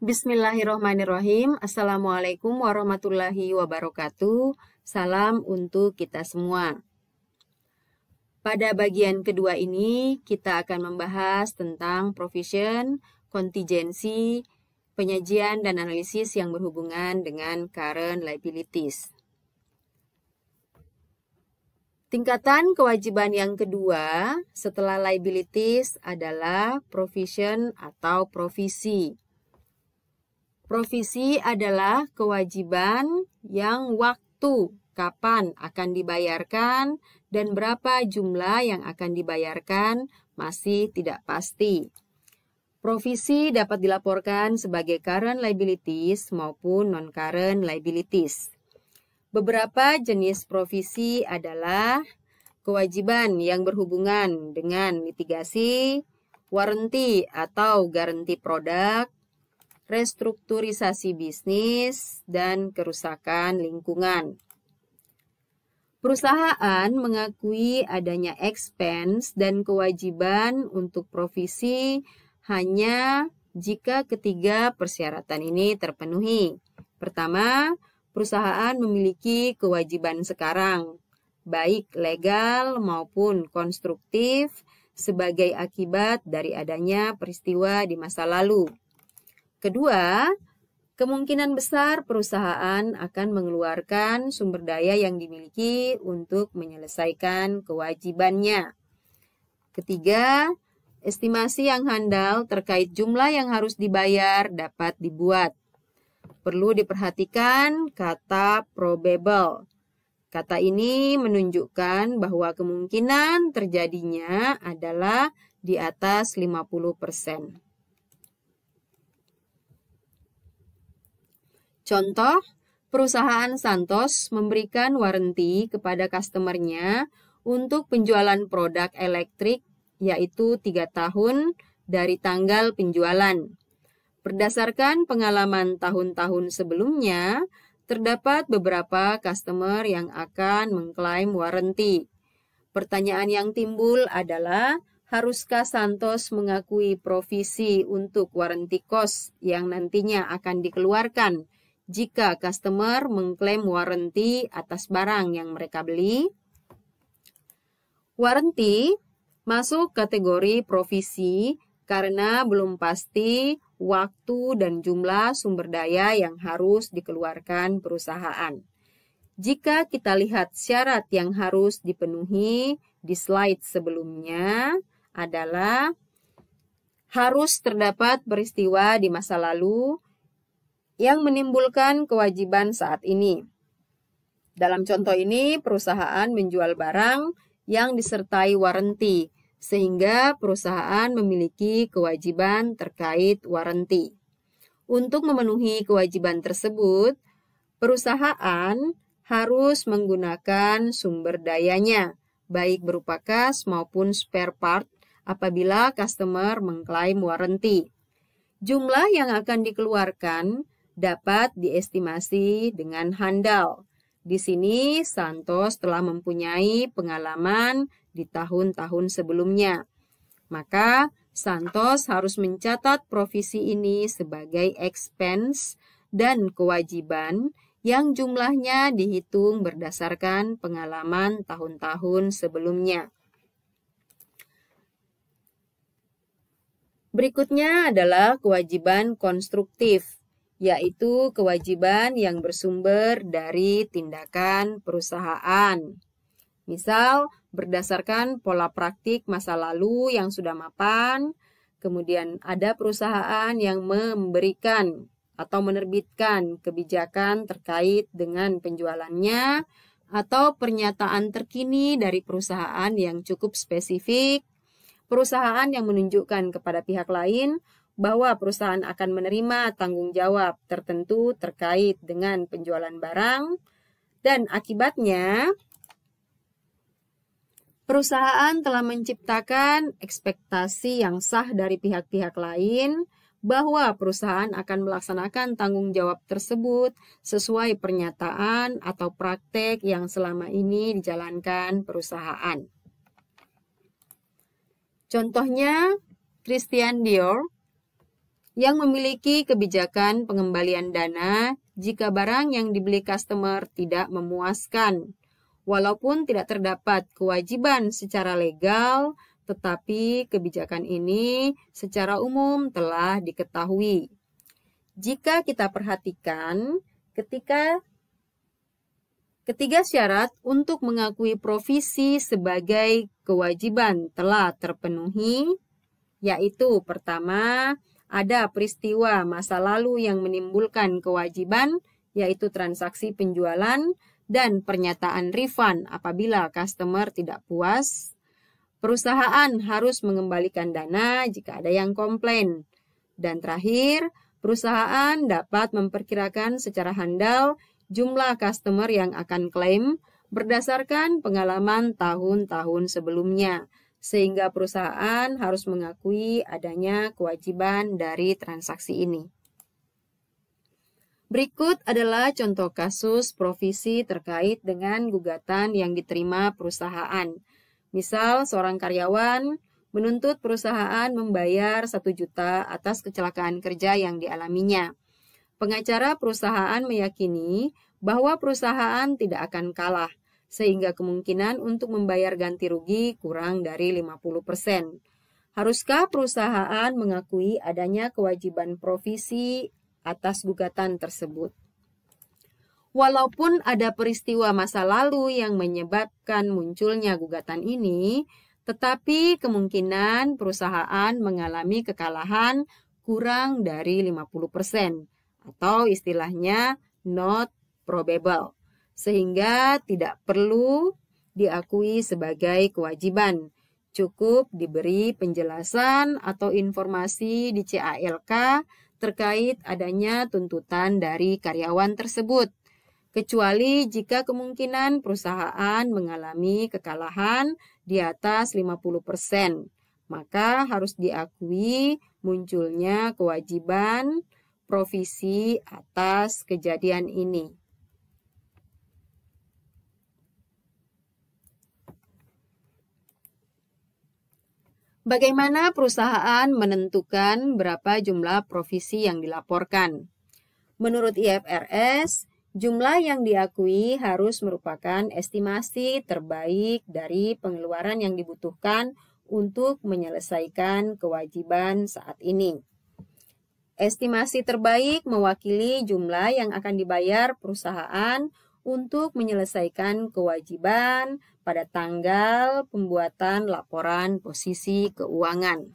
Bismillahirrohmanirrohim. Assalamualaikum warahmatullahi wabarakatuh. Salam untuk kita semua. Pada bagian kedua ini, kita akan membahas tentang provision, contingency, penyajian, dan analisis yang berhubungan dengan current liabilities. Tingkatan kewajiban yang kedua setelah liabilities adalah provision atau provisi. Provisi adalah kewajiban yang waktu kapan akan dibayarkan dan berapa jumlah yang akan dibayarkan masih tidak pasti. Provisi dapat dilaporkan sebagai current liabilities maupun non-current liabilities. Beberapa jenis provisi adalah kewajiban yang berhubungan dengan mitigasi, warranty atau garanti produk, restrukturisasi bisnis, dan kerusakan lingkungan. Perusahaan mengakui adanya expense dan kewajiban untuk provisi hanya jika ketiga persyaratan ini terpenuhi. Pertama, perusahaan memiliki kewajiban sekarang, baik legal maupun konstruktif, sebagai akibat dari adanya peristiwa di masa lalu. Kedua, kemungkinan besar perusahaan akan mengeluarkan sumber daya yang dimiliki untuk menyelesaikan kewajibannya. Ketiga, estimasi yang handal terkait jumlah yang harus dibayar dapat dibuat. Perlu diperhatikan kata probable. Kata ini menunjukkan bahwa kemungkinan terjadinya adalah di atas 50 persen. Contoh, perusahaan Santos memberikan warranty kepada customernya untuk penjualan produk elektrik yaitu 3 tahun dari tanggal penjualan. Berdasarkan pengalaman tahun-tahun sebelumnya, terdapat beberapa customer yang akan mengklaim warranty. Pertanyaan yang timbul adalah, haruskah Santos mengakui provisi untuk warranty cost yang nantinya akan dikeluarkan jika customer mengklaim warranty atas barang yang mereka beli. Warranty masuk kategori provisi karena belum pasti waktu dan jumlah sumber daya yang harus dikeluarkan perusahaan. Jika kita lihat syarat yang harus dipenuhi di slide sebelumnya adalah harus terdapat peristiwa di masa lalu yang menimbulkan kewajiban saat ini. Dalam contoh ini, perusahaan menjual barang yang disertai warranty, sehingga perusahaan memiliki kewajiban terkait warranty. Untuk memenuhi kewajiban tersebut, perusahaan harus menggunakan sumber dayanya, baik berupa kas maupun spare part apabila customer mengklaim warranty. Jumlah yang akan dikeluarkan dapat diestimasi dengan handal. Di sini Santos telah mempunyai pengalaman di tahun-tahun sebelumnya. Maka Santos harus mencatat provisi ini sebagai expense dan kewajiban yang jumlahnya dihitung berdasarkan pengalaman tahun-tahun sebelumnya. Berikutnya adalah kewajiban konstruktif yaitu kewajiban yang bersumber dari tindakan perusahaan. Misal, berdasarkan pola praktik masa lalu yang sudah mapan, kemudian ada perusahaan yang memberikan atau menerbitkan kebijakan terkait dengan penjualannya atau pernyataan terkini dari perusahaan yang cukup spesifik, perusahaan yang menunjukkan kepada pihak lain bahwa perusahaan akan menerima tanggung jawab tertentu terkait dengan penjualan barang dan akibatnya perusahaan telah menciptakan ekspektasi yang sah dari pihak-pihak lain bahwa perusahaan akan melaksanakan tanggung jawab tersebut sesuai pernyataan atau praktek yang selama ini dijalankan perusahaan. Contohnya, Christian Dior yang memiliki kebijakan pengembalian dana jika barang yang dibeli customer tidak memuaskan. Walaupun tidak terdapat kewajiban secara legal, tetapi kebijakan ini secara umum telah diketahui. Jika kita perhatikan, ketika ketiga syarat untuk mengakui provisi sebagai kewajiban telah terpenuhi, yaitu pertama, ada peristiwa masa lalu yang menimbulkan kewajiban, yaitu transaksi penjualan dan pernyataan refund apabila customer tidak puas. Perusahaan harus mengembalikan dana jika ada yang komplain. Dan terakhir, perusahaan dapat memperkirakan secara handal jumlah customer yang akan klaim berdasarkan pengalaman tahun-tahun sebelumnya sehingga perusahaan harus mengakui adanya kewajiban dari transaksi ini. Berikut adalah contoh kasus provisi terkait dengan gugatan yang diterima perusahaan. Misal seorang karyawan menuntut perusahaan membayar 1 juta atas kecelakaan kerja yang dialaminya. Pengacara perusahaan meyakini bahwa perusahaan tidak akan kalah sehingga kemungkinan untuk membayar ganti rugi kurang dari 50%. persen Haruskah perusahaan mengakui adanya kewajiban provisi atas gugatan tersebut? Walaupun ada peristiwa masa lalu yang menyebabkan munculnya gugatan ini, tetapi kemungkinan perusahaan mengalami kekalahan kurang dari 50% atau istilahnya not probable sehingga tidak perlu diakui sebagai kewajiban. Cukup diberi penjelasan atau informasi di CALK terkait adanya tuntutan dari karyawan tersebut kecuali jika kemungkinan perusahaan mengalami kekalahan di atas 50%. Maka harus diakui munculnya kewajiban provisi atas kejadian ini. Bagaimana perusahaan menentukan berapa jumlah provisi yang dilaporkan? Menurut IFRS, jumlah yang diakui harus merupakan estimasi terbaik dari pengeluaran yang dibutuhkan untuk menyelesaikan kewajiban saat ini. Estimasi terbaik mewakili jumlah yang akan dibayar perusahaan untuk menyelesaikan kewajiban pada tanggal pembuatan laporan posisi keuangan.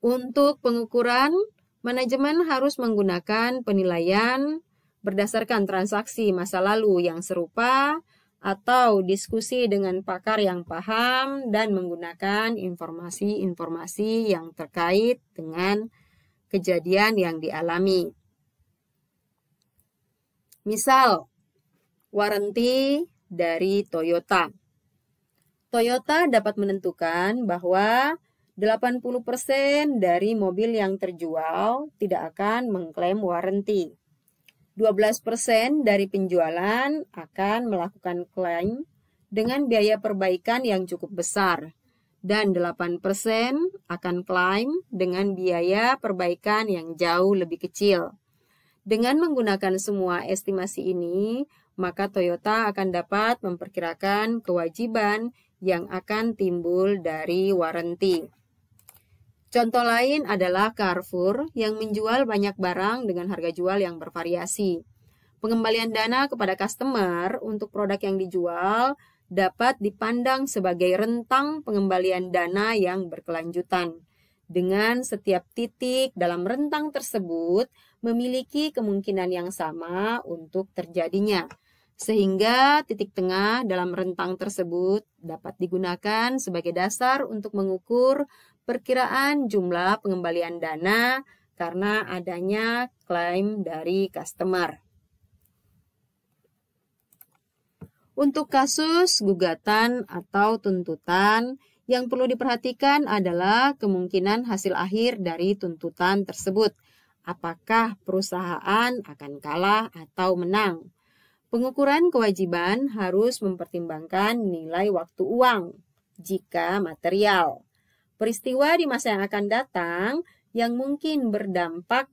Untuk pengukuran, manajemen harus menggunakan penilaian berdasarkan transaksi masa lalu yang serupa atau diskusi dengan pakar yang paham dan menggunakan informasi-informasi yang terkait dengan kejadian yang dialami. Misal, waranti dari Toyota. Toyota dapat menentukan bahwa 80% dari mobil yang terjual tidak akan mengklaim waranti. 12% dari penjualan akan melakukan klaim dengan biaya perbaikan yang cukup besar dan 8% akan klaim dengan biaya perbaikan yang jauh lebih kecil. Dengan menggunakan semua estimasi ini, maka Toyota akan dapat memperkirakan kewajiban yang akan timbul dari warranty. Contoh lain adalah Carrefour yang menjual banyak barang dengan harga jual yang bervariasi. Pengembalian dana kepada customer untuk produk yang dijual dapat dipandang sebagai rentang pengembalian dana yang berkelanjutan. Dengan setiap titik dalam rentang tersebut memiliki kemungkinan yang sama untuk terjadinya. Sehingga titik tengah dalam rentang tersebut dapat digunakan sebagai dasar untuk mengukur perkiraan jumlah pengembalian dana karena adanya klaim dari customer. Untuk kasus gugatan atau tuntutan, yang perlu diperhatikan adalah kemungkinan hasil akhir dari tuntutan tersebut apakah perusahaan akan kalah atau menang. Pengukuran kewajiban harus mempertimbangkan nilai waktu uang jika material. Peristiwa di masa yang akan datang yang mungkin berdampak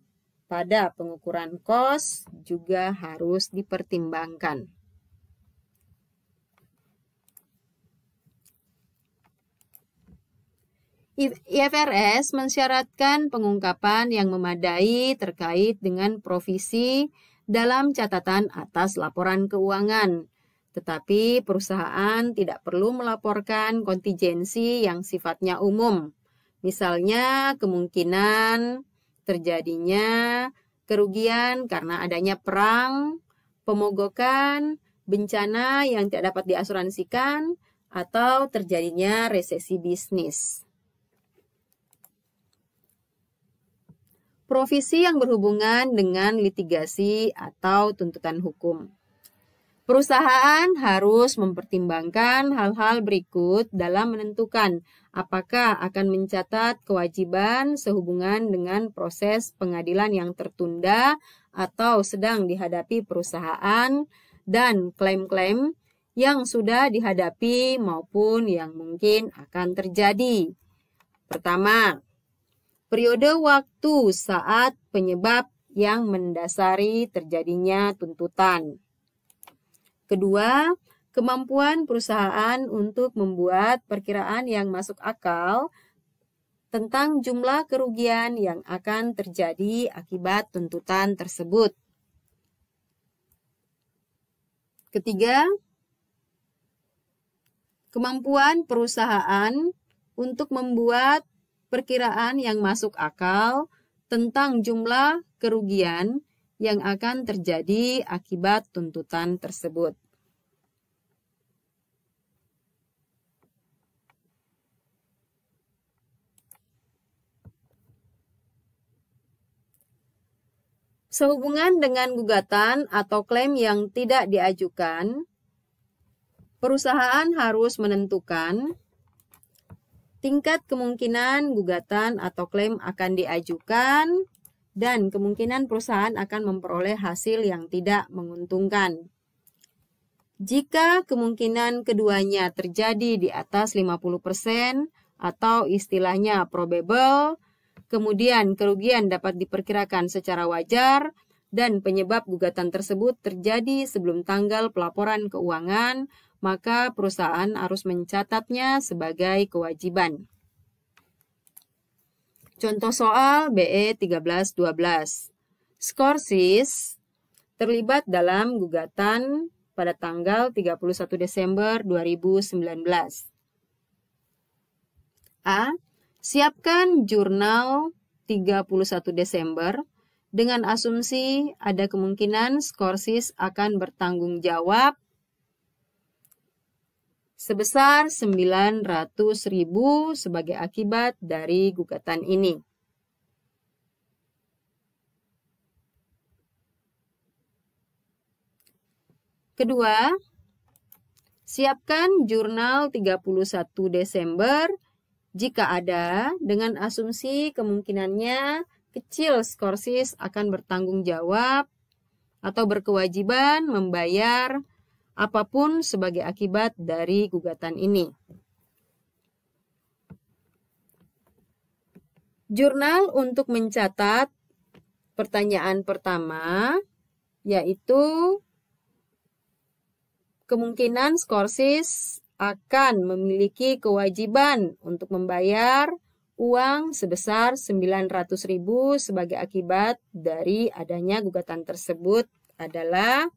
pada pengukuran kos juga harus dipertimbangkan. IFRS mensyaratkan pengungkapan yang memadai terkait dengan provisi dalam catatan atas laporan keuangan. Tetapi perusahaan tidak perlu melaporkan kontingensi yang sifatnya umum. Misalnya kemungkinan terjadinya kerugian karena adanya perang, pemogokan, bencana yang tidak dapat diasuransikan, atau terjadinya resesi bisnis. provisi yang berhubungan dengan litigasi atau tuntutan hukum. Perusahaan harus mempertimbangkan hal-hal berikut dalam menentukan apakah akan mencatat kewajiban sehubungan dengan proses pengadilan yang tertunda atau sedang dihadapi perusahaan dan klaim-klaim yang sudah dihadapi maupun yang mungkin akan terjadi. Pertama, periode waktu saat penyebab yang mendasari terjadinya tuntutan. Kedua, kemampuan perusahaan untuk membuat perkiraan yang masuk akal tentang jumlah kerugian yang akan terjadi akibat tuntutan tersebut. Ketiga, kemampuan perusahaan untuk membuat perkiraan yang masuk akal tentang jumlah kerugian yang akan terjadi akibat tuntutan tersebut. Sehubungan dengan gugatan atau klaim yang tidak diajukan, perusahaan harus menentukan tingkat kemungkinan gugatan atau klaim akan diajukan dan kemungkinan perusahaan akan memperoleh hasil yang tidak menguntungkan. Jika kemungkinan keduanya terjadi di atas 50% atau istilahnya probable, kemudian kerugian dapat diperkirakan secara wajar dan penyebab gugatan tersebut terjadi sebelum tanggal pelaporan keuangan maka perusahaan harus mencatatnya sebagai kewajiban. Contoh soal BE 1312. Skorsis terlibat dalam gugatan pada tanggal 31 Desember 2019. A. Siapkan jurnal 31 Desember dengan asumsi ada kemungkinan Skorsis akan bertanggung jawab sebesar 900.000 sebagai akibat dari gugatan ini. Kedua, siapkan jurnal 31 Desember jika ada dengan asumsi kemungkinannya kecil skorsis akan bertanggung jawab atau berkewajiban membayar apapun sebagai akibat dari gugatan ini. Jurnal untuk mencatat pertanyaan pertama yaitu kemungkinan skorsis akan memiliki kewajiban untuk membayar uang sebesar 900.000 sebagai akibat dari adanya gugatan tersebut adalah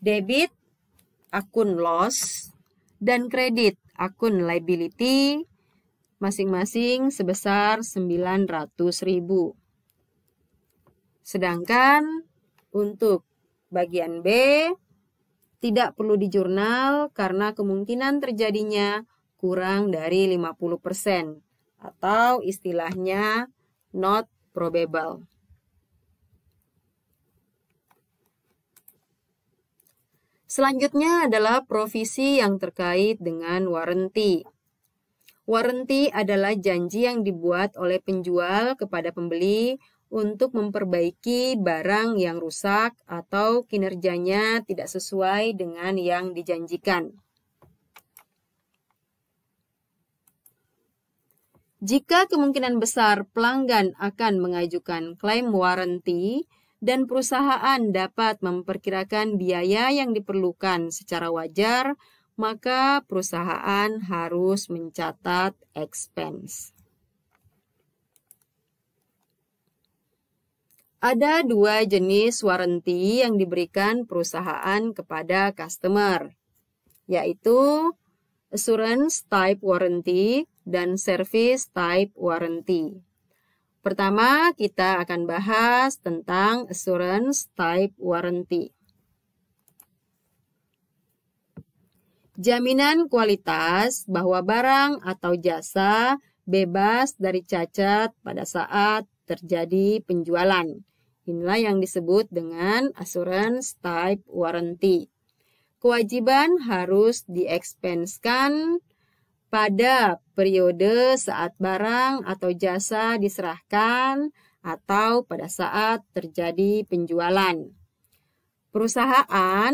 debit akun loss, dan kredit akun liability masing-masing sebesar 900.000. Sedangkan untuk bagian B tidak perlu di jurnal karena kemungkinan terjadinya kurang dari 50% atau istilahnya not probable. Selanjutnya adalah provisi yang terkait dengan warranty. Warranty adalah janji yang dibuat oleh penjual kepada pembeli untuk memperbaiki barang yang rusak atau kinerjanya tidak sesuai dengan yang dijanjikan. Jika kemungkinan besar pelanggan akan mengajukan klaim warranty, dan perusahaan dapat memperkirakan biaya yang diperlukan secara wajar, maka perusahaan harus mencatat expense. Ada dua jenis warranty yang diberikan perusahaan kepada customer, yaitu assurance type warranty dan service type warranty. Pertama, kita akan bahas tentang assurance type warranty. Jaminan kualitas bahwa barang atau jasa bebas dari cacat pada saat terjadi penjualan. Inilah yang disebut dengan assurance type warranty. Kewajiban harus diekspenskan pada periode saat barang atau jasa diserahkan atau pada saat terjadi penjualan. Perusahaan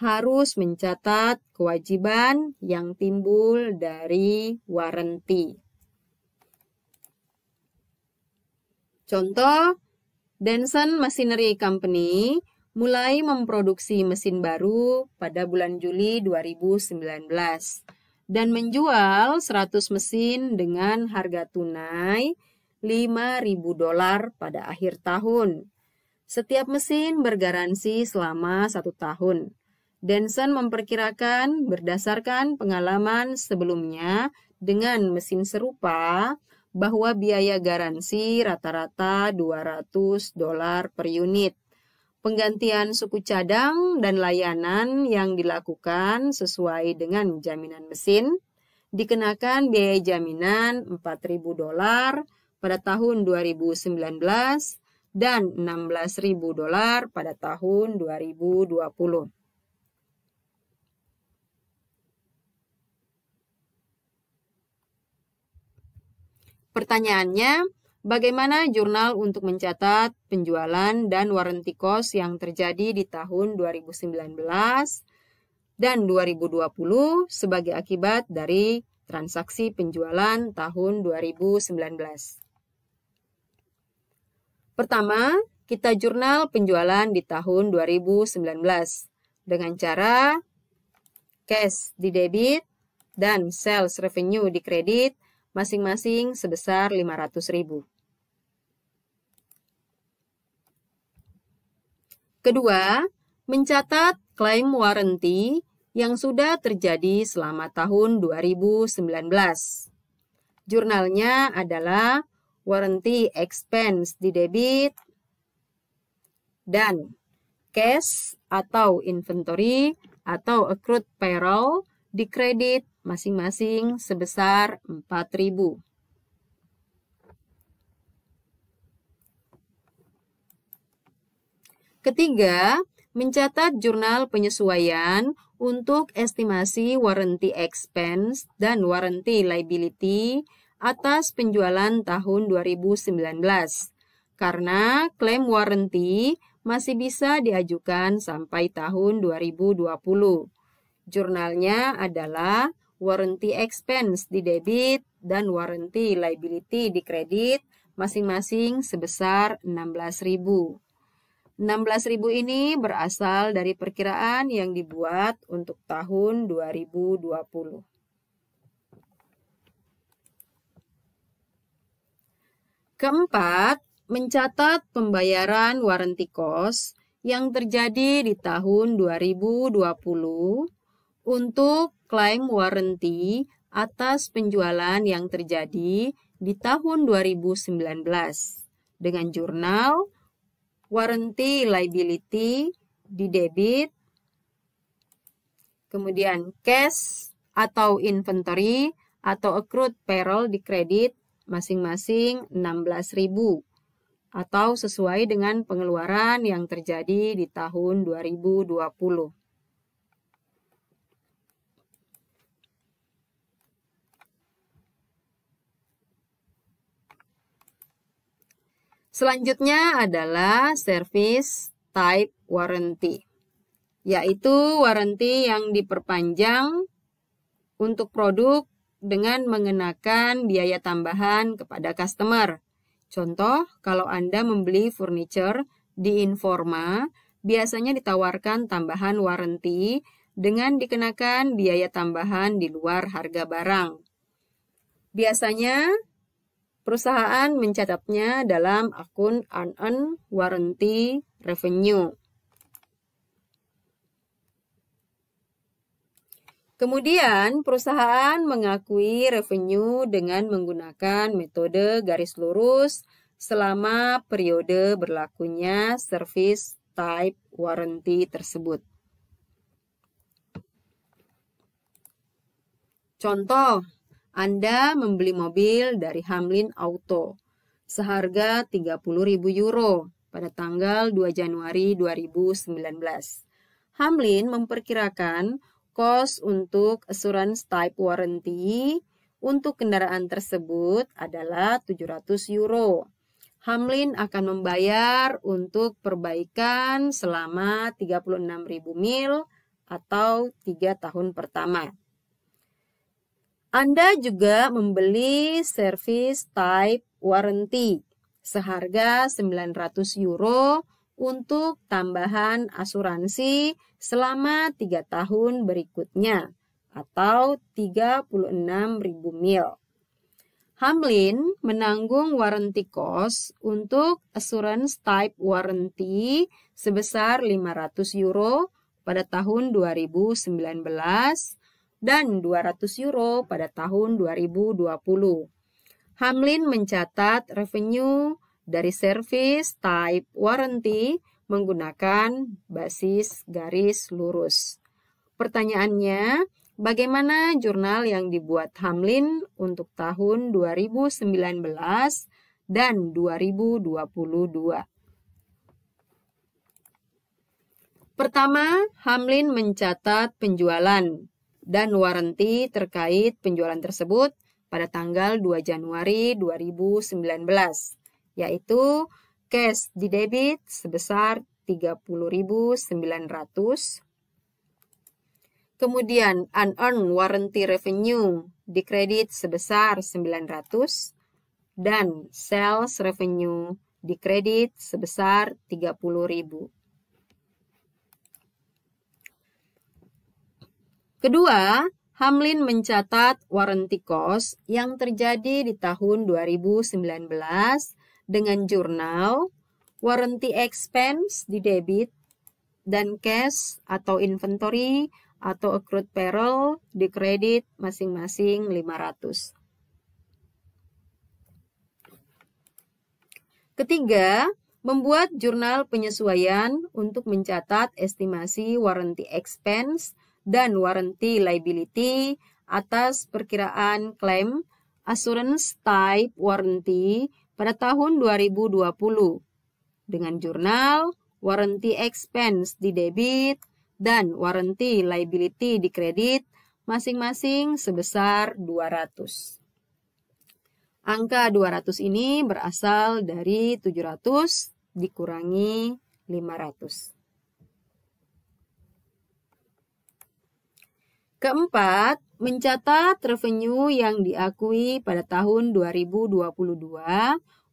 harus mencatat kewajiban yang timbul dari waranti. Contoh, Denson Machinery Company mulai memproduksi mesin baru pada bulan Juli 2019 dan menjual 100 mesin dengan harga tunai 5.000 dolar pada akhir tahun. Setiap mesin bergaransi selama satu tahun. Denson memperkirakan berdasarkan pengalaman sebelumnya dengan mesin serupa bahwa biaya garansi rata-rata 200 dolar per unit penggantian suku cadang dan layanan yang dilakukan sesuai dengan jaminan mesin dikenakan biaya jaminan 4.000 dolar pada tahun 2019 dan 16.000 dolar pada tahun 2020. Pertanyaannya, Bagaimana jurnal untuk mencatat penjualan dan warranty cost yang terjadi di tahun 2019 dan 2020 sebagai akibat dari transaksi penjualan tahun 2019? Pertama, kita jurnal penjualan di tahun 2019 dengan cara cash di debit dan sales revenue di kredit masing-masing sebesar 500 ribu. Kedua, mencatat klaim warranty yang sudah terjadi selama tahun 2019. Jurnalnya adalah warranty expense di debit dan cash atau inventory atau accrued payroll di kredit masing-masing sebesar 4000 Ketiga, mencatat jurnal penyesuaian untuk estimasi warranty expense dan warranty liability atas penjualan tahun 2019 karena klaim warranty masih bisa diajukan sampai tahun 2020. Jurnalnya adalah warranty expense di debit dan warranty liability di kredit masing-masing sebesar 16.000. 16.000 ini berasal dari perkiraan yang dibuat untuk tahun 2020. Keempat, mencatat pembayaran warranty cost yang terjadi di tahun 2020 untuk klaim waranti atas penjualan yang terjadi di tahun 2019 dengan jurnal warranty liability di debit, kemudian cash atau inventory atau accrued payroll di kredit masing-masing 16.000 atau sesuai dengan pengeluaran yang terjadi di tahun 2020. Selanjutnya adalah service type warranty, yaitu warranty yang diperpanjang untuk produk dengan mengenakan biaya tambahan kepada customer. Contoh, kalau Anda membeli furniture di Informa, biasanya ditawarkan tambahan warranty dengan dikenakan biaya tambahan di luar harga barang. Biasanya, Perusahaan mencatatnya dalam akun unearned warranty revenue. Kemudian perusahaan mengakui revenue dengan menggunakan metode garis lurus selama periode berlakunya service type warranty tersebut. Contoh anda membeli mobil dari Hamlin Auto seharga 30.000 euro pada tanggal 2 Januari 2019. Hamlin memperkirakan kos untuk assurance type warranty untuk kendaraan tersebut adalah 700 euro. Hamlin akan membayar untuk perbaikan selama 36.000 mil atau 3 tahun pertama. Anda juga membeli service type warranty seharga 900 euro untuk tambahan asuransi selama 3 tahun berikutnya atau 36.000 mil. Hamlin menanggung warranty cost untuk assurance type warranty sebesar 500 euro pada tahun 2019 dan 200 euro pada tahun 2020. Hamlin mencatat revenue dari service type warranty menggunakan basis garis lurus. Pertanyaannya, bagaimana jurnal yang dibuat Hamlin untuk tahun 2019 dan 2022? Pertama, Hamlin mencatat penjualan dan waranti terkait penjualan tersebut pada tanggal 2 Januari 2019, yaitu cash di debit sebesar 30.900. Kemudian unearned warranty revenue di kredit sebesar 900 dan sales revenue di kredit sebesar 30.000. Kedua, Hamlin mencatat warranty cost yang terjadi di tahun 2019 dengan jurnal warranty expense di debit dan cash atau inventory atau accrued payroll di kredit masing-masing 500. Ketiga, membuat jurnal penyesuaian untuk mencatat estimasi warranty expense dan warranty liability atas perkiraan klaim assurance type warranty pada tahun 2020 dengan jurnal warranty expense di debit dan warranty liability di kredit masing-masing sebesar 200. Angka 200 ini berasal dari 700 dikurangi 500. Keempat, mencatat revenue yang diakui pada tahun 2022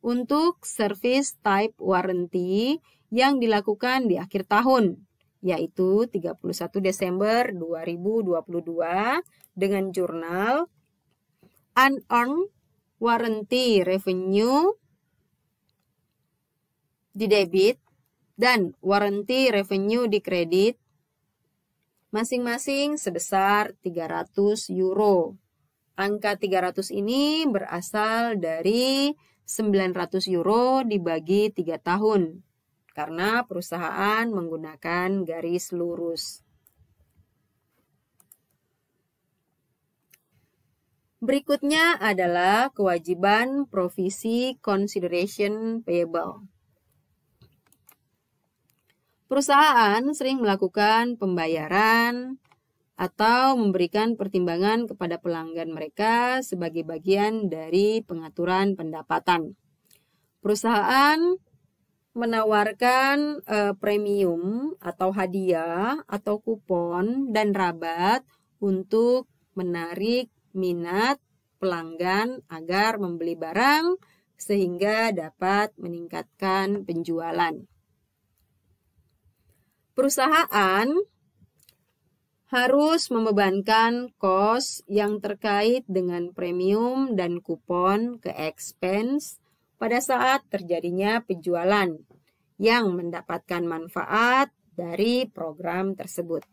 untuk service type warranty yang dilakukan di akhir tahun, yaitu 31 Desember 2022 dengan jurnal Unearned Warranty Revenue di debit dan warranty revenue di kredit masing-masing sebesar 300 euro. Angka 300 ini berasal dari 900 euro dibagi 3 tahun karena perusahaan menggunakan garis lurus. Berikutnya adalah kewajiban provisi consideration payable. Perusahaan sering melakukan pembayaran atau memberikan pertimbangan kepada pelanggan mereka sebagai bagian dari pengaturan pendapatan. Perusahaan menawarkan eh, premium atau hadiah atau kupon dan rabat untuk menarik minat pelanggan agar membeli barang sehingga dapat meningkatkan penjualan perusahaan harus membebankan kos yang terkait dengan premium dan kupon ke expense pada saat terjadinya penjualan yang mendapatkan manfaat dari program tersebut.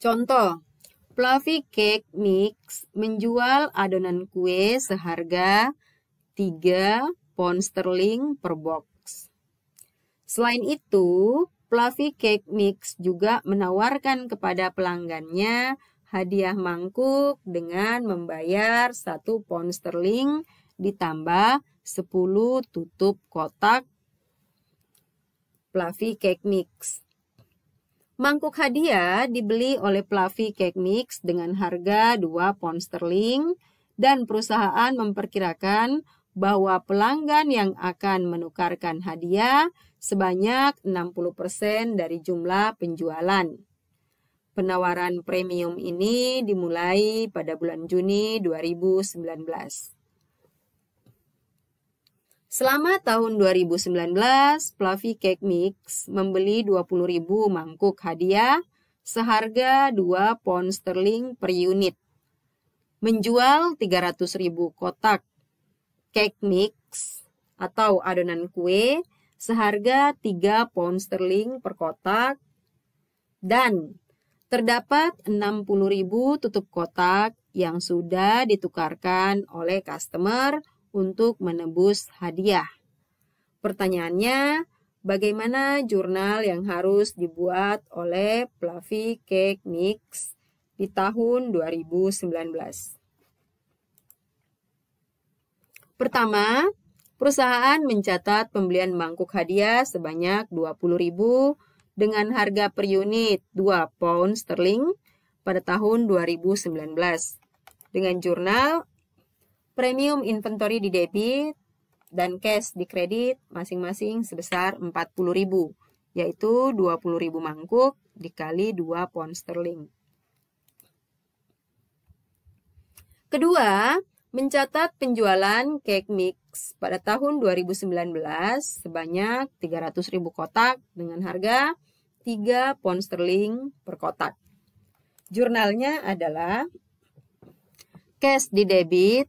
Contoh, Fluffy Cake Mix menjual adonan kue seharga 3 pound sterling per box. Selain itu, Fluffy Cake Mix juga menawarkan kepada pelanggannya hadiah mangkuk dengan membayar satu pound sterling ditambah 10 tutup kotak Fluffy Cake Mix. Mangkuk hadiah dibeli oleh Fluffy Cake Mix dengan harga 2 pound sterling dan perusahaan memperkirakan bahwa pelanggan yang akan menukarkan hadiah sebanyak 60% dari jumlah penjualan. Penawaran premium ini dimulai pada bulan Juni 2019. Selama tahun 2019, Fluffy Cake Mix membeli 20.000 mangkuk hadiah seharga 2 pound sterling per unit. Menjual 300.000 kotak cake mix atau adonan kue seharga 3 pound sterling per kotak dan terdapat 60.000 tutup kotak yang sudah ditukarkan oleh customer untuk menebus hadiah. Pertanyaannya, bagaimana jurnal yang harus dibuat oleh Fluffy Cake Mix di tahun 2019? Pertama, Perusahaan mencatat pembelian mangkuk hadiah sebanyak 20.000 dengan harga per unit 2 pound sterling pada tahun 2019. Dengan jurnal premium inventory di debit dan cash di kredit masing-masing sebesar 40.000, yaitu 20.000 mangkuk dikali 2 pound sterling. Kedua, mencatat penjualan cake mix pada tahun 2019 sebanyak 300.000 kotak dengan harga 3 pound sterling per kotak. Jurnalnya adalah cash di debit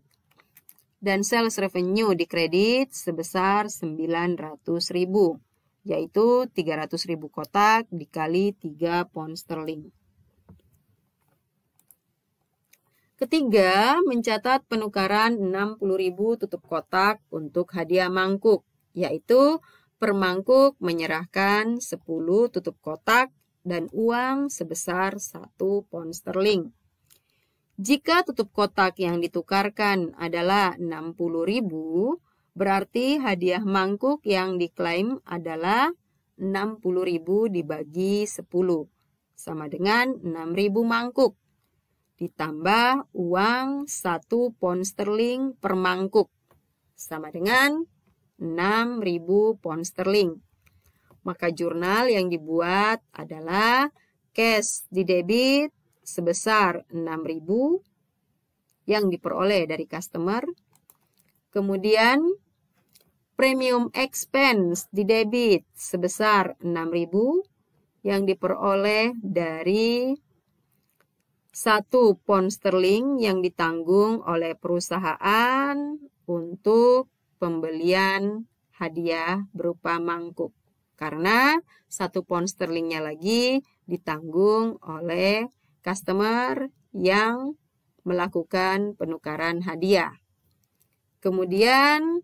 dan sales revenue di kredit sebesar 900.000, yaitu 300.000 kotak dikali 3 pound sterling. Ketiga, mencatat penukaran 60.000 tutup kotak untuk hadiah mangkuk, yaitu per mangkuk menyerahkan 10 tutup kotak dan uang sebesar 1 pound sterling. Jika tutup kotak yang ditukarkan adalah 60.000, berarti hadiah mangkuk yang diklaim adalah 60.000 dibagi 10 sama dengan 6.000 mangkuk ditambah uang satu pound sterling per mangkuk sama dengan 6.000 pound sterling. Maka jurnal yang dibuat adalah cash di debit sebesar 6.000 yang diperoleh dari customer. Kemudian premium expense di debit sebesar 6.000 yang diperoleh dari satu pound sterling yang ditanggung oleh perusahaan untuk pembelian hadiah berupa mangkuk. Karena satu pound sterlingnya lagi ditanggung oleh customer yang melakukan penukaran hadiah. Kemudian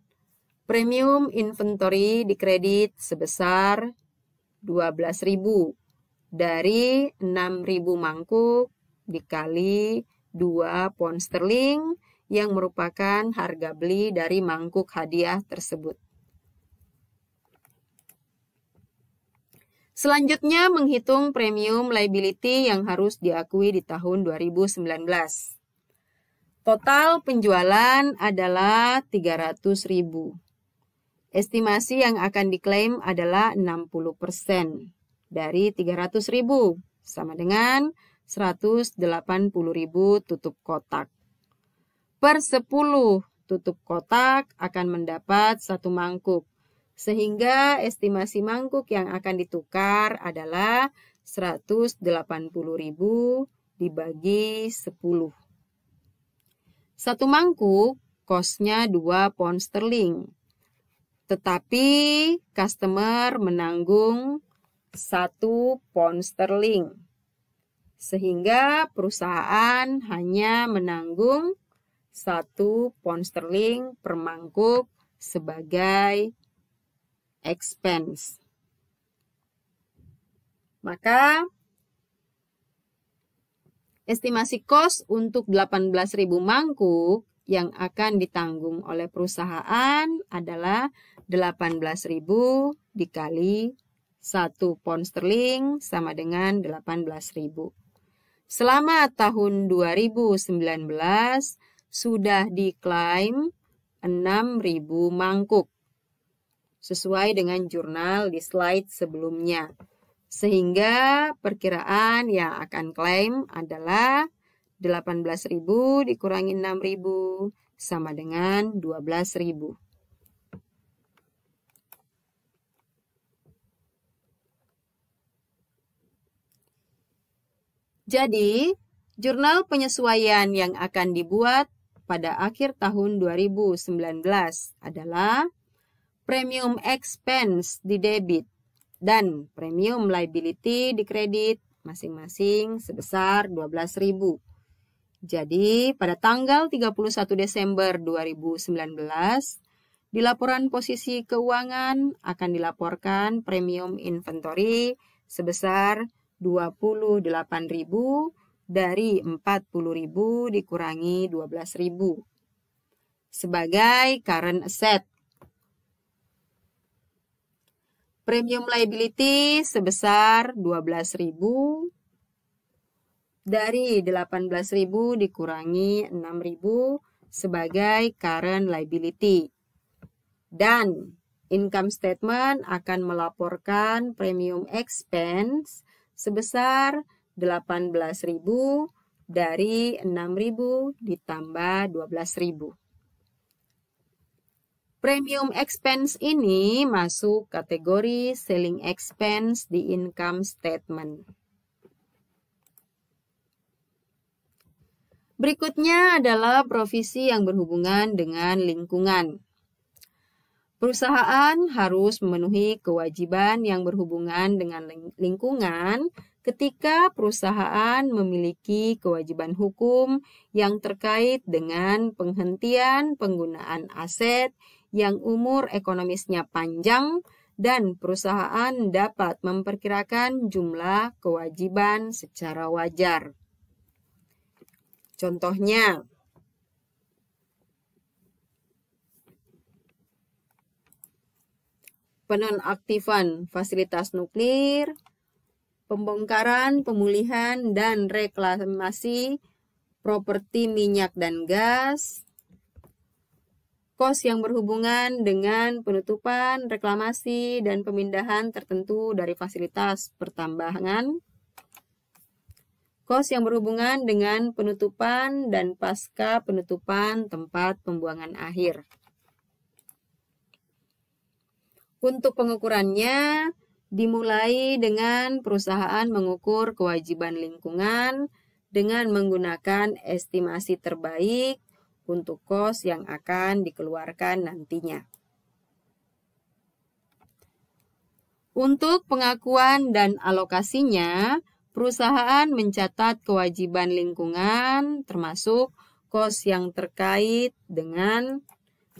premium inventory dikredit sebesar 12.000 dari 6.000 mangkuk dikali dua pound sterling yang merupakan harga beli dari mangkuk hadiah tersebut. Selanjutnya menghitung premium liability yang harus diakui di tahun 2019. Total penjualan adalah 300.000. Estimasi yang akan diklaim adalah 60% dari 300.000 sama dengan 180.000 tutup kotak. Per 10 tutup kotak akan mendapat satu mangkuk. Sehingga estimasi mangkuk yang akan ditukar adalah 180.000 dibagi 10. Satu mangkuk kosnya 2 pound sterling. Tetapi customer menanggung 1 pound sterling. Sehingga perusahaan hanya menanggung satu pound sterling per mangkuk sebagai expense. Maka estimasi kos untuk 18.000 mangkuk yang akan ditanggung oleh perusahaan adalah 18.000 dikali 1 pound sterling sama dengan 18.000 selama tahun 2019 sudah diklaim 6.000 mangkuk sesuai dengan jurnal di slide sebelumnya. Sehingga perkiraan yang akan klaim adalah 18.000 dikurangi 6.000 sama dengan 12.000. Jadi, jurnal penyesuaian yang akan dibuat pada akhir tahun 2019 adalah premium expense di debit dan premium liability di kredit masing-masing sebesar 12.000. Jadi, pada tanggal 31 Desember 2019, di laporan posisi keuangan akan dilaporkan premium inventory sebesar 28.000 dari 40.000 dikurangi 12.000 sebagai current asset. Premium liability sebesar 12.000 dari 18.000 dikurangi 6.000 sebagai current liability. Dan income statement akan melaporkan premium expense sebesar 18.000 dari 6.000 ditambah 12.000. Premium expense ini masuk kategori selling expense di income statement. Berikutnya adalah provisi yang berhubungan dengan lingkungan. Perusahaan harus memenuhi kewajiban yang berhubungan dengan lingkungan ketika perusahaan memiliki kewajiban hukum yang terkait dengan penghentian penggunaan aset yang umur ekonomisnya panjang dan perusahaan dapat memperkirakan jumlah kewajiban secara wajar. Contohnya, penonaktifan fasilitas nuklir, pembongkaran, pemulihan, dan reklamasi properti minyak dan gas, kos yang berhubungan dengan penutupan, reklamasi, dan pemindahan tertentu dari fasilitas pertambangan, kos yang berhubungan dengan penutupan dan pasca penutupan tempat pembuangan akhir. Untuk pengukurannya dimulai dengan perusahaan mengukur kewajiban lingkungan dengan menggunakan estimasi terbaik untuk kos yang akan dikeluarkan nantinya. Untuk pengakuan dan alokasinya, perusahaan mencatat kewajiban lingkungan termasuk kos yang terkait dengan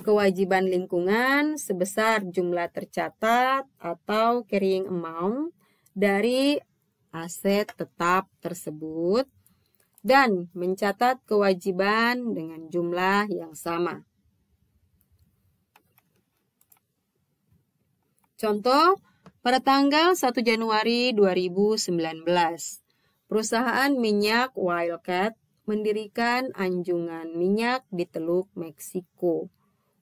kewajiban lingkungan sebesar jumlah tercatat atau carrying amount dari aset tetap tersebut dan mencatat kewajiban dengan jumlah yang sama. Contoh, pada tanggal 1 Januari 2019, perusahaan minyak Wildcat mendirikan anjungan minyak di Teluk Meksiko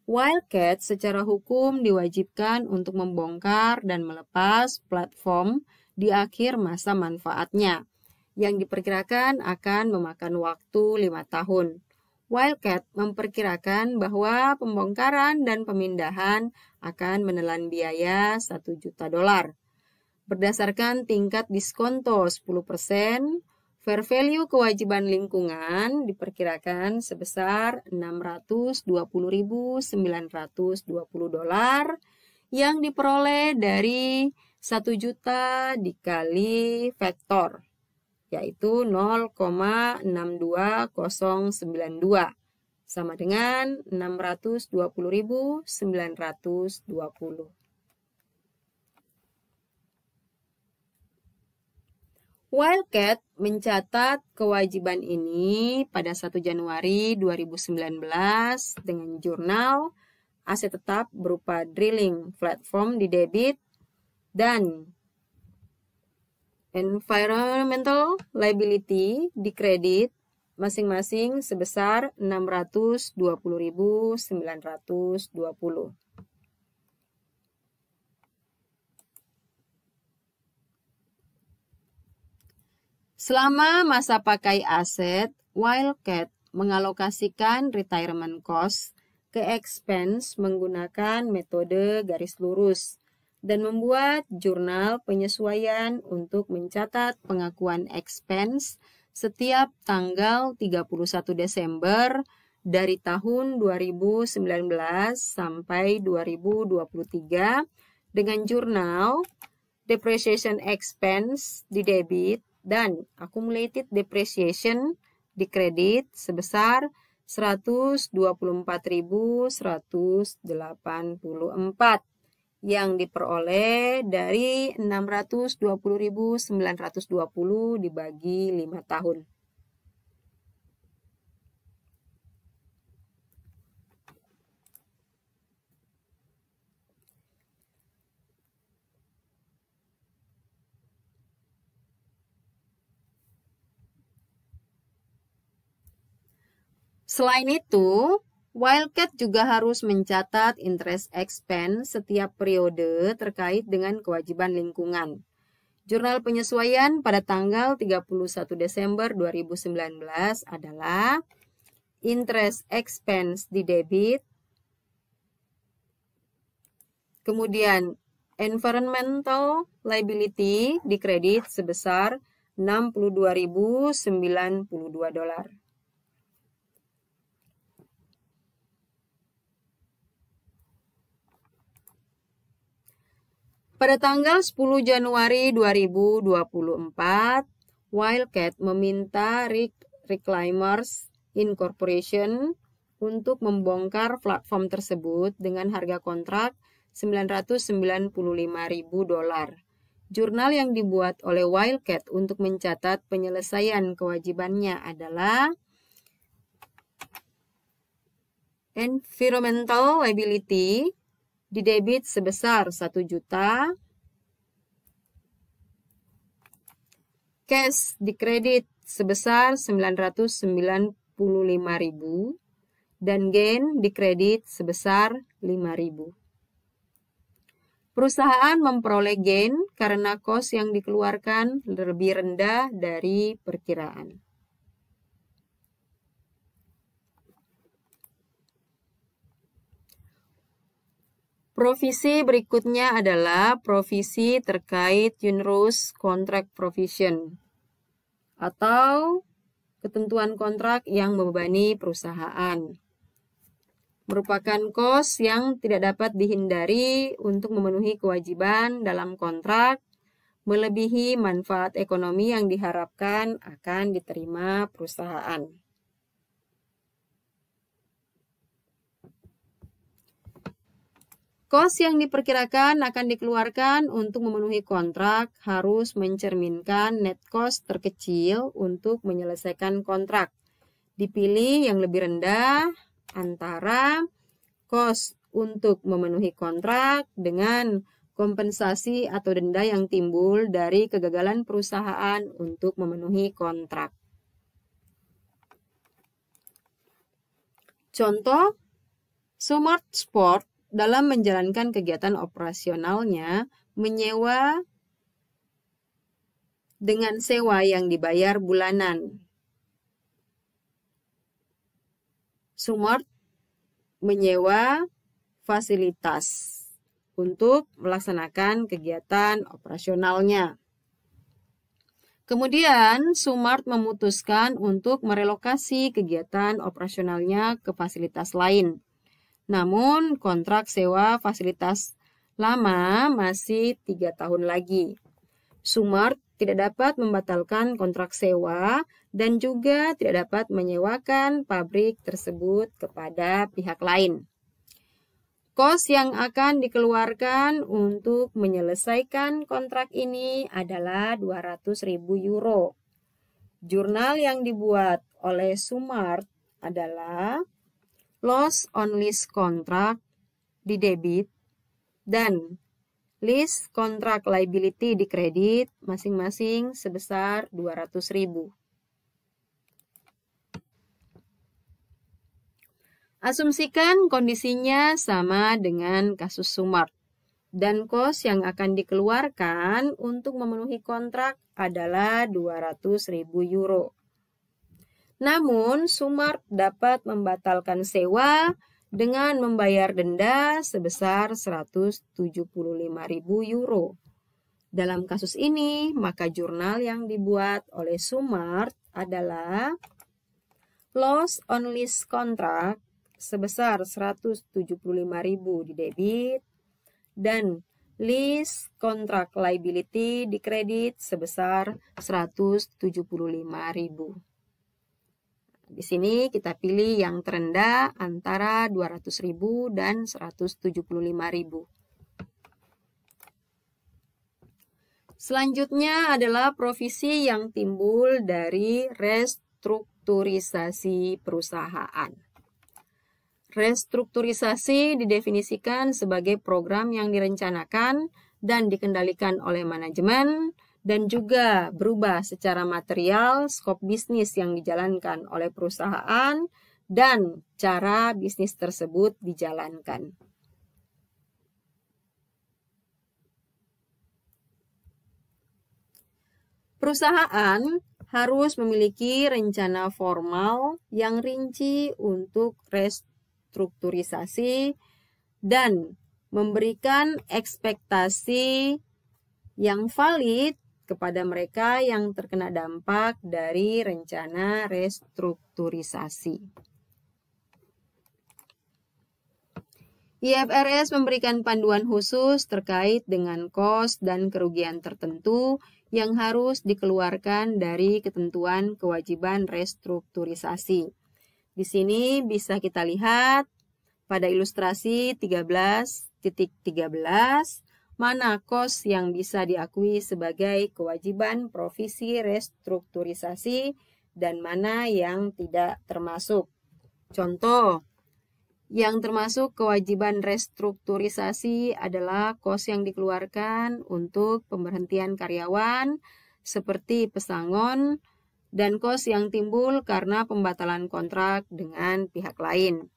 Wildcat secara hukum diwajibkan untuk membongkar dan melepas platform di akhir masa manfaatnya yang diperkirakan akan memakan waktu lima tahun. Wildcat memperkirakan bahwa pembongkaran dan pemindahan akan menelan biaya 1 juta dolar. Berdasarkan tingkat diskonto 10%, Fair value kewajiban lingkungan diperkirakan sebesar 620.920 dolar yang diperoleh dari 1 juta dikali vektor yaitu 0,62092 sama dengan 620.920. Wildcat mencatat kewajiban ini pada 1 Januari 2019 dengan jurnal aset tetap berupa drilling platform di debit dan environmental liability di kredit masing-masing sebesar 620.920. Selama masa pakai aset, Wildcat mengalokasikan retirement cost ke expense menggunakan metode garis lurus dan membuat jurnal penyesuaian untuk mencatat pengakuan expense setiap tanggal 31 Desember dari tahun 2019 sampai 2023 dengan jurnal depreciation expense di debit dan accumulated depreciation di kredit sebesar 124.184 yang diperoleh dari 620.920 dibagi 5 tahun. Selain itu, Wildcat juga harus mencatat interest expense setiap periode terkait dengan kewajiban lingkungan. Jurnal penyesuaian pada tanggal 31 Desember 2019 adalah interest expense di debit, kemudian environmental liability di kredit sebesar 62.092 dolar. Pada tanggal 10 Januari 2024, Wildcat meminta Rick Reclaimers Incorporation untuk membongkar platform tersebut dengan harga kontrak 995.000 dolar. Jurnal yang dibuat oleh Wildcat untuk mencatat penyelesaian kewajibannya adalah Environmental Liability di debit sebesar 1 juta. Cash dikredit sebesar ribu dan gain dikredit sebesar ribu Perusahaan memperoleh gain karena kos yang dikeluarkan lebih rendah dari perkiraan. Provisi berikutnya adalah provisi terkait unrus contract provision atau ketentuan kontrak yang membebani perusahaan. Merupakan kos yang tidak dapat dihindari untuk memenuhi kewajiban dalam kontrak melebihi manfaat ekonomi yang diharapkan akan diterima perusahaan. Kos yang diperkirakan akan dikeluarkan untuk memenuhi kontrak harus mencerminkan net cost terkecil untuk menyelesaikan kontrak. Dipilih yang lebih rendah antara kos untuk memenuhi kontrak dengan kompensasi atau denda yang timbul dari kegagalan perusahaan untuk memenuhi kontrak. Contoh, Smart Sport dalam menjalankan kegiatan operasionalnya menyewa dengan sewa yang dibayar bulanan. Sumart menyewa fasilitas untuk melaksanakan kegiatan operasionalnya. Kemudian, Sumart memutuskan untuk merelokasi kegiatan operasionalnya ke fasilitas lain. Namun kontrak sewa fasilitas lama masih tiga tahun lagi. Sumart tidak dapat membatalkan kontrak sewa dan juga tidak dapat menyewakan pabrik tersebut kepada pihak lain. Kos yang akan dikeluarkan untuk menyelesaikan kontrak ini adalah 200.000 euro. Jurnal yang dibuat oleh Sumart adalah loss on lease contract di debit dan lease contract liability di kredit masing-masing sebesar 200.000. Asumsikan kondisinya sama dengan kasus Sumar dan kos yang akan dikeluarkan untuk memenuhi kontrak adalah 200.000 euro. Namun, Sumart dapat membatalkan sewa dengan membayar denda sebesar 175.000 euro. Dalam kasus ini, maka jurnal yang dibuat oleh Sumart adalah loss on lease contract sebesar 175.000 di debit dan lease contract liability di kredit sebesar 175.000. Di sini kita pilih yang terendah antara 200.000 dan 175.000. Selanjutnya adalah provisi yang timbul dari restrukturisasi perusahaan. Restrukturisasi didefinisikan sebagai program yang direncanakan dan dikendalikan oleh manajemen dan juga berubah secara material skop bisnis yang dijalankan oleh perusahaan dan cara bisnis tersebut dijalankan. Perusahaan harus memiliki rencana formal yang rinci untuk restrukturisasi dan memberikan ekspektasi yang valid kepada mereka yang terkena dampak dari rencana restrukturisasi. IFRS memberikan panduan khusus terkait dengan kos dan kerugian tertentu yang harus dikeluarkan dari ketentuan kewajiban restrukturisasi. Di sini bisa kita lihat pada ilustrasi 13.13 .13, mana kos yang bisa diakui sebagai kewajiban provisi restrukturisasi dan mana yang tidak termasuk. Contoh, yang termasuk kewajiban restrukturisasi adalah kos yang dikeluarkan untuk pemberhentian karyawan seperti pesangon dan kos yang timbul karena pembatalan kontrak dengan pihak lain.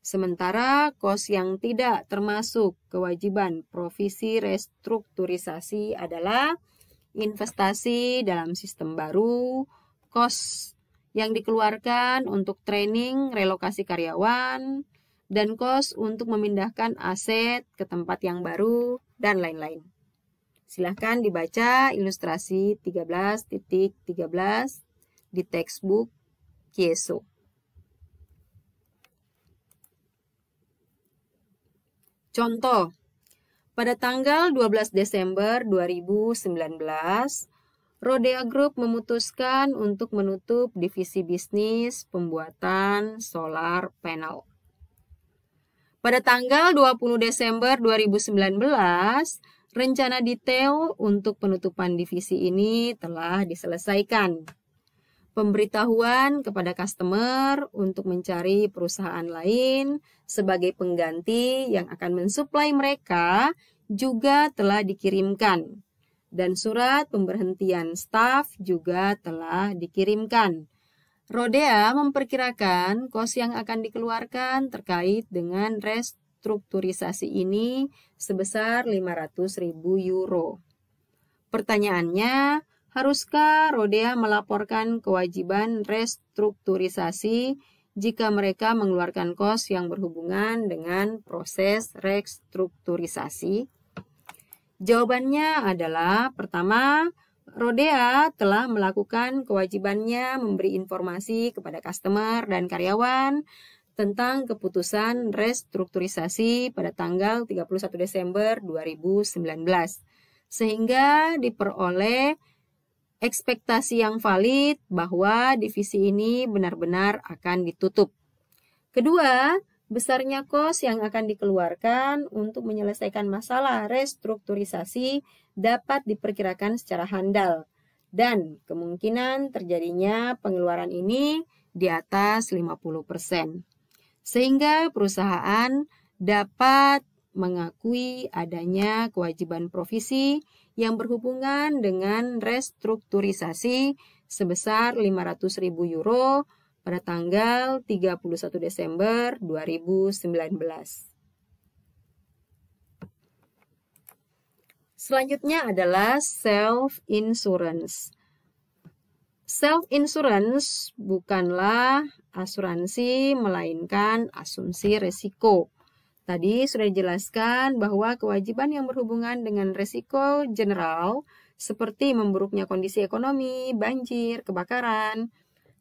Sementara kos yang tidak termasuk kewajiban provisi restrukturisasi adalah investasi dalam sistem baru, kos yang dikeluarkan untuk training relokasi karyawan, dan kos untuk memindahkan aset ke tempat yang baru, dan lain-lain. Silahkan dibaca ilustrasi 13.13 .13 di textbook Kieso. Contoh, pada tanggal 12 Desember 2019, Rodea Group memutuskan untuk menutup divisi bisnis pembuatan solar panel. Pada tanggal 20 Desember 2019, rencana detail untuk penutupan divisi ini telah diselesaikan pemberitahuan kepada customer untuk mencari perusahaan lain sebagai pengganti yang akan mensuplai mereka juga telah dikirimkan. Dan surat pemberhentian staf juga telah dikirimkan. Rodea memperkirakan kos yang akan dikeluarkan terkait dengan restrukturisasi ini sebesar 500.000 euro. Pertanyaannya, Haruskah Rodea melaporkan kewajiban restrukturisasi jika mereka mengeluarkan kos yang berhubungan dengan proses restrukturisasi? Jawabannya adalah pertama, Rodea telah melakukan kewajibannya memberi informasi kepada customer dan karyawan tentang keputusan restrukturisasi pada tanggal 31 Desember 2019 sehingga diperoleh ekspektasi yang valid bahwa divisi ini benar-benar akan ditutup. Kedua, besarnya kos yang akan dikeluarkan untuk menyelesaikan masalah restrukturisasi dapat diperkirakan secara handal dan kemungkinan terjadinya pengeluaran ini di atas 50%. Sehingga perusahaan dapat mengakui adanya kewajiban provisi yang berhubungan dengan restrukturisasi sebesar 500.000 euro pada tanggal 31 Desember 2019. Selanjutnya adalah self insurance. Self insurance bukanlah asuransi melainkan asumsi resiko. Tadi sudah dijelaskan bahwa kewajiban yang berhubungan dengan resiko general seperti memburuknya kondisi ekonomi, banjir, kebakaran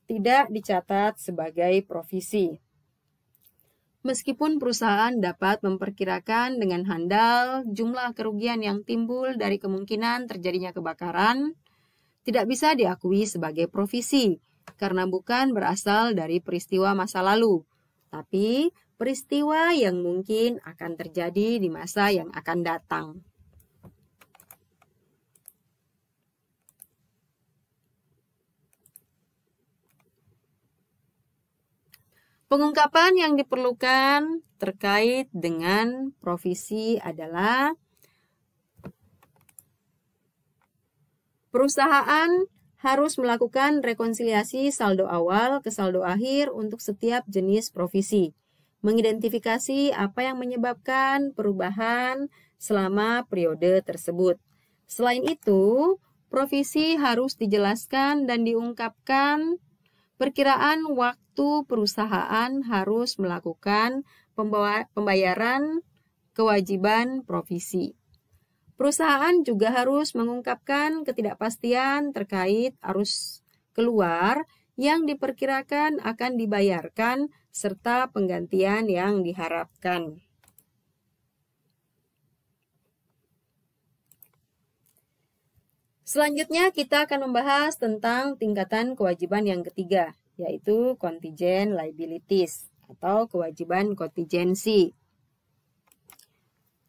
tidak dicatat sebagai provisi. Meskipun perusahaan dapat memperkirakan dengan handal jumlah kerugian yang timbul dari kemungkinan terjadinya kebakaran, tidak bisa diakui sebagai provisi karena bukan berasal dari peristiwa masa lalu, tapi peristiwa yang mungkin akan terjadi di masa yang akan datang. Pengungkapan yang diperlukan terkait dengan provisi adalah perusahaan harus melakukan rekonsiliasi saldo awal ke saldo akhir untuk setiap jenis provisi mengidentifikasi apa yang menyebabkan perubahan selama periode tersebut. Selain itu, provisi harus dijelaskan dan diungkapkan perkiraan waktu perusahaan harus melakukan pembayaran kewajiban provisi. Perusahaan juga harus mengungkapkan ketidakpastian terkait arus keluar yang diperkirakan akan dibayarkan serta penggantian yang diharapkan. Selanjutnya kita akan membahas tentang tingkatan kewajiban yang ketiga, yaitu contingent liabilities atau kewajiban kontingensi.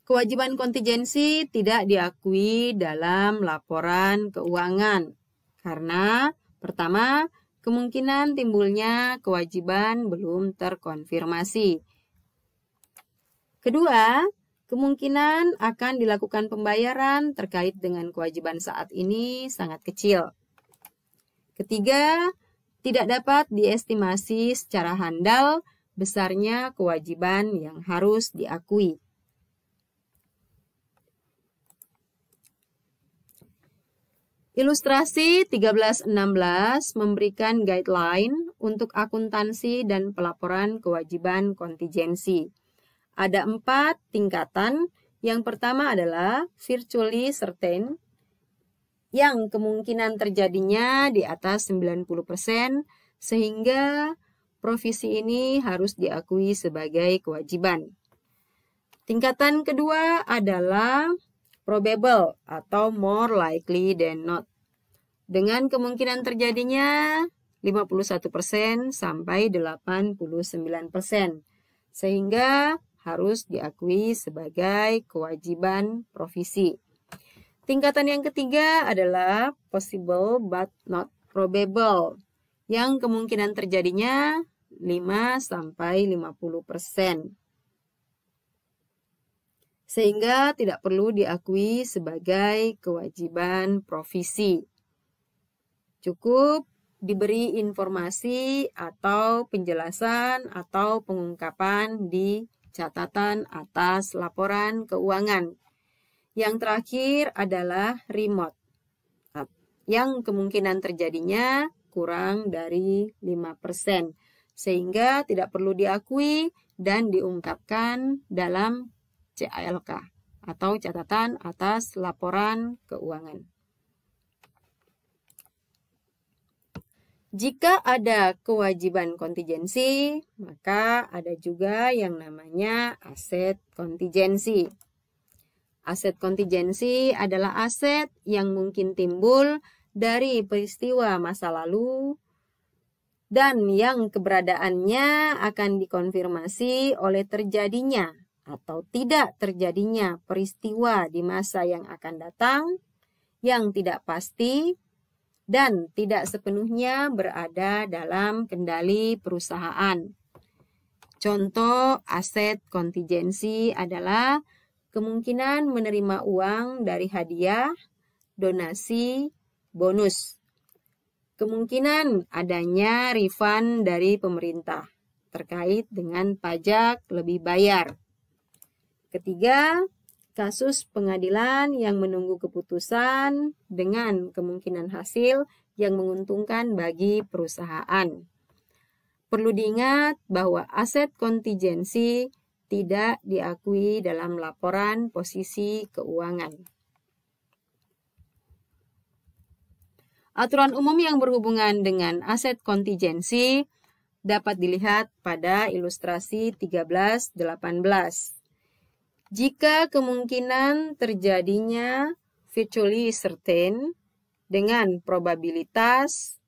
Kewajiban kontingensi tidak diakui dalam laporan keuangan karena pertama Kemungkinan timbulnya kewajiban belum terkonfirmasi. Kedua, kemungkinan akan dilakukan pembayaran terkait dengan kewajiban saat ini sangat kecil. Ketiga, tidak dapat diestimasi secara handal besarnya kewajiban yang harus diakui. Ilustrasi 1316 memberikan guideline untuk akuntansi dan pelaporan kewajiban kontingensi. Ada empat tingkatan. Yang pertama adalah virtually certain, yang kemungkinan terjadinya di atas 90%, sehingga provisi ini harus diakui sebagai kewajiban. Tingkatan kedua adalah probable atau more likely than not dengan kemungkinan terjadinya 51% sampai 89%. Sehingga harus diakui sebagai kewajiban provisi. Tingkatan yang ketiga adalah possible but not probable yang kemungkinan terjadinya 5 sampai 50%. Sehingga tidak perlu diakui sebagai kewajiban provisi. Cukup diberi informasi atau penjelasan atau pengungkapan di catatan atas laporan keuangan. Yang terakhir adalah remote. Yang kemungkinan terjadinya kurang dari 5%. Sehingga tidak perlu diakui dan diungkapkan dalam CALK atau catatan atas laporan keuangan. Jika ada kewajiban kontingensi, maka ada juga yang namanya aset kontingensi. Aset kontingensi adalah aset yang mungkin timbul dari peristiwa masa lalu dan yang keberadaannya akan dikonfirmasi oleh terjadinya atau tidak terjadinya peristiwa di masa yang akan datang yang tidak pasti dan tidak sepenuhnya berada dalam kendali perusahaan. Contoh aset kontingensi adalah kemungkinan menerima uang dari hadiah, donasi, bonus. Kemungkinan adanya refund dari pemerintah terkait dengan pajak lebih bayar. Ketiga, kasus pengadilan yang menunggu keputusan dengan kemungkinan hasil yang menguntungkan bagi perusahaan. Perlu diingat bahwa aset kontingensi tidak diakui dalam laporan posisi keuangan. Aturan umum yang berhubungan dengan aset kontingensi dapat dilihat pada ilustrasi 1318 jika kemungkinan terjadinya virtually certain dengan probabilitas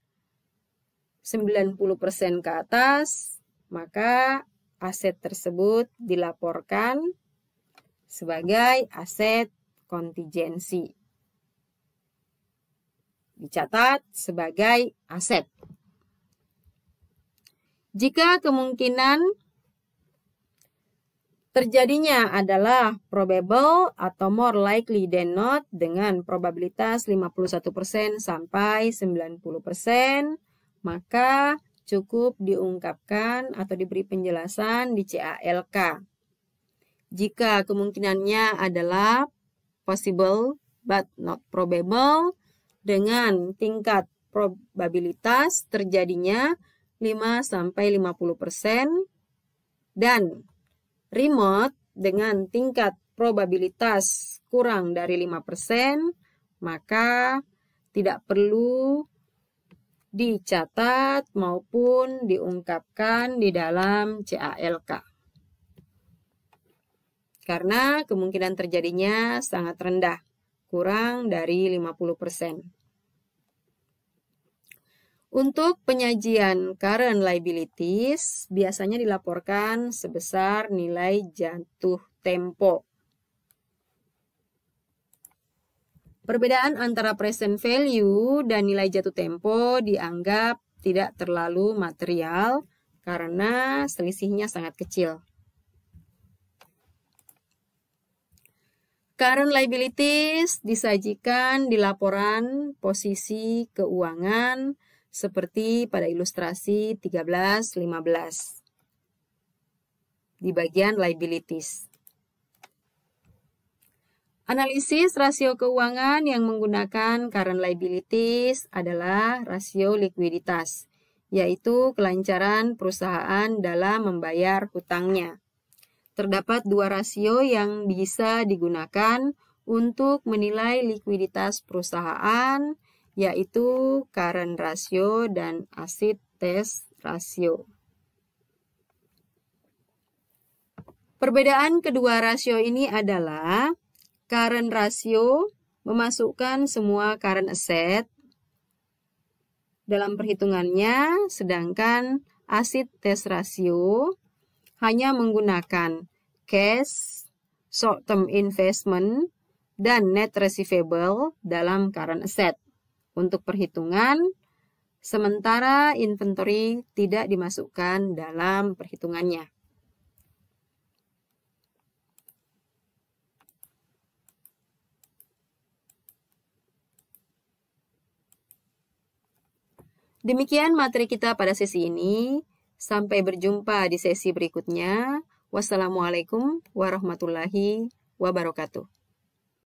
90% ke atas, maka aset tersebut dilaporkan sebagai aset kontingensi. Dicatat sebagai aset. Jika kemungkinan Terjadinya adalah probable atau more likely than not dengan probabilitas 51% sampai 90%, maka cukup diungkapkan atau diberi penjelasan di CALK. Jika kemungkinannya adalah possible but not probable dengan tingkat probabilitas terjadinya 5 sampai 50% dan remote dengan tingkat probabilitas kurang dari 5%, maka tidak perlu dicatat maupun diungkapkan di dalam CALK. Karena kemungkinan terjadinya sangat rendah, kurang dari 50%. Untuk penyajian current liabilities biasanya dilaporkan sebesar nilai jatuh tempo. Perbedaan antara present value dan nilai jatuh tempo dianggap tidak terlalu material karena selisihnya sangat kecil. Current liabilities disajikan di laporan posisi keuangan seperti pada ilustrasi 13-15 di bagian liabilities. Analisis rasio keuangan yang menggunakan current liabilities adalah rasio likuiditas, yaitu kelancaran perusahaan dalam membayar hutangnya. Terdapat dua rasio yang bisa digunakan untuk menilai likuiditas perusahaan, yaitu current ratio dan acid test ratio. Perbedaan kedua rasio ini adalah current ratio memasukkan semua current asset dalam perhitungannya, sedangkan acid test ratio hanya menggunakan cash, short term investment, dan net receivable dalam current asset untuk perhitungan, sementara inventory tidak dimasukkan dalam perhitungannya. Demikian materi kita pada sesi ini. Sampai berjumpa di sesi berikutnya. Wassalamualaikum warahmatullahi wabarakatuh.